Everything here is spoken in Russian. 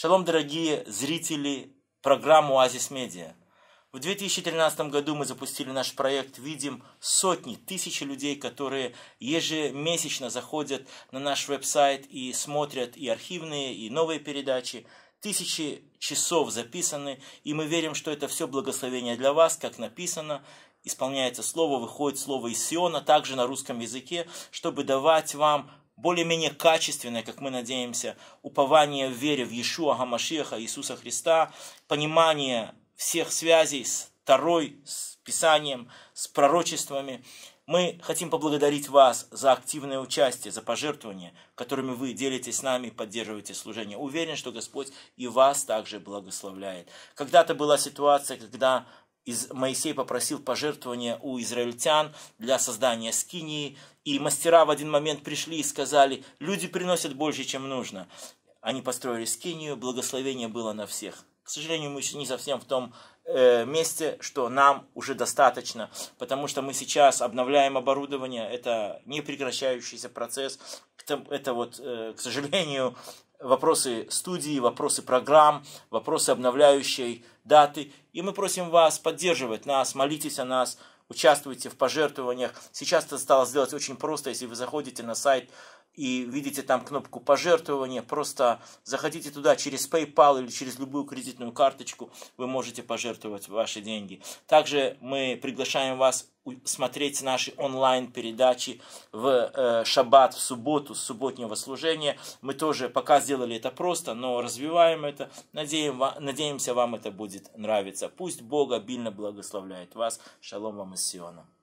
Шалом, дорогие зрители программы «Оазис Медиа». В 2013 году мы запустили наш проект «Видим сотни, тысячи людей, которые ежемесячно заходят на наш веб-сайт и смотрят и архивные, и новые передачи. Тысячи часов записаны, и мы верим, что это все благословение для вас, как написано, исполняется слово, выходит слово из Сиона, также на русском языке, чтобы давать вам более-менее качественное, как мы надеемся, упование в вере в Иешуа Гамашиаха, Иисуса Христа, понимание всех связей с Второй, с Писанием, с пророчествами. Мы хотим поблагодарить вас за активное участие, за пожертвования, которыми вы делитесь с нами, и поддерживаете служение. Уверен, что Господь и вас также благословляет. Когда-то была ситуация, когда из, Моисей попросил пожертвования у израильтян для создания скинии, и мастера в один момент пришли и сказали, люди приносят больше, чем нужно. Они построили скинию, благословение было на всех. К сожалению, мы еще не совсем в том э, месте, что нам уже достаточно, потому что мы сейчас обновляем оборудование, это непрекращающийся процесс, это, это вот, э, к сожалению, вопросы студии, вопросы программ, вопросы обновляющей даты. И мы просим вас поддерживать нас, молитесь о нас, участвуйте в пожертвованиях. Сейчас это стало сделать очень просто, если вы заходите на сайт и видите там кнопку пожертвования, просто заходите туда через PayPal или через любую кредитную карточку, вы можете пожертвовать ваши деньги. Также мы приглашаем вас смотреть наши онлайн-передачи в э, шаббат, в субботу, с субботнего служения. Мы тоже пока сделали это просто, но развиваем это. Надеем, надеемся, вам это будет нравиться. Пусть Бог обильно благословляет вас. Шалом вам из Сиона.